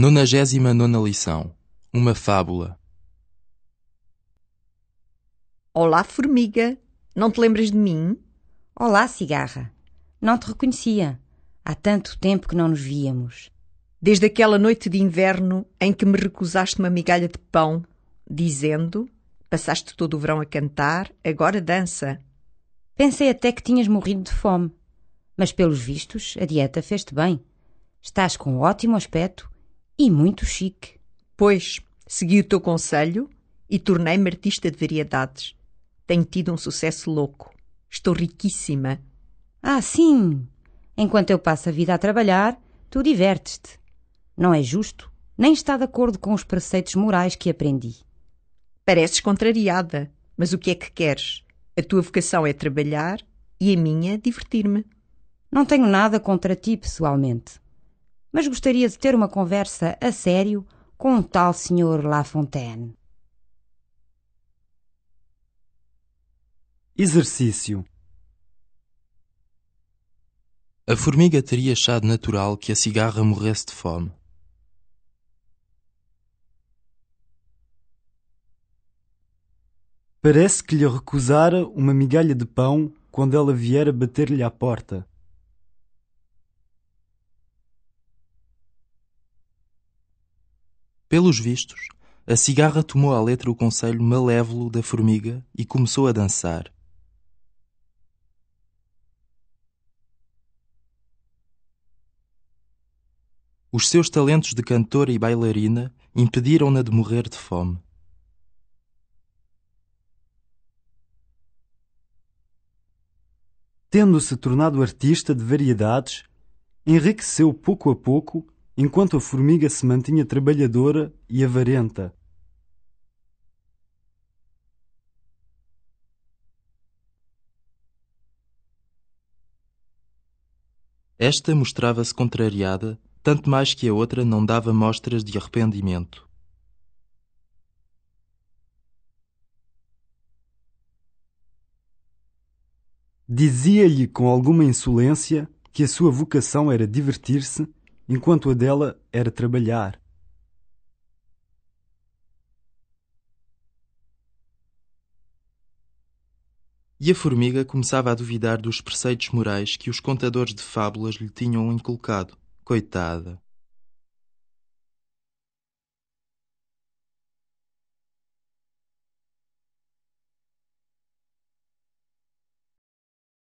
Nonagésima nona lição. Uma fábula. Olá, formiga. Não te lembras de mim? Olá, cigarra. Não te reconhecia. Há tanto tempo que não nos víamos. Desde aquela noite de inverno em que me recusaste uma migalha de pão, dizendo: Passaste todo o verão a cantar, agora dança. Pensei até que tinhas morrido de fome. Mas, pelos vistos, a dieta fez-te bem. Estás com um ótimo aspecto e muito chique. Pois, segui o teu conselho e tornei-me artista de variedades. Tenho tido um sucesso louco. Estou riquíssima. Ah, sim! Enquanto eu passo a vida a trabalhar, tu divertes-te. Não é justo, nem está de acordo com os preceitos morais que aprendi. Pareces contrariada, mas o que é que queres? A tua vocação é trabalhar e a minha é divertir-me. Não tenho nada contra ti pessoalmente mas gostaria de ter uma conversa a sério com o tal senhor Lafontaine. Exercício A formiga teria achado natural que a cigarra morresse de fome. Parece que lhe recusara uma migalha de pão quando ela viera bater-lhe à porta. Pelos vistos, a cigarra tomou à letra o conselho malévolo da formiga e começou a dançar. Os seus talentos de cantora e bailarina impediram-na de morrer de fome. Tendo-se tornado artista de variedades, enriqueceu pouco a pouco enquanto a formiga se mantinha trabalhadora e avarenta. Esta mostrava-se contrariada, tanto mais que a outra não dava mostras de arrependimento. Dizia-lhe com alguma insolência que a sua vocação era divertir-se enquanto a dela era trabalhar E a formiga começava a duvidar dos preceitos morais que os contadores de fábulas lhe tinham inculcado. Coitada!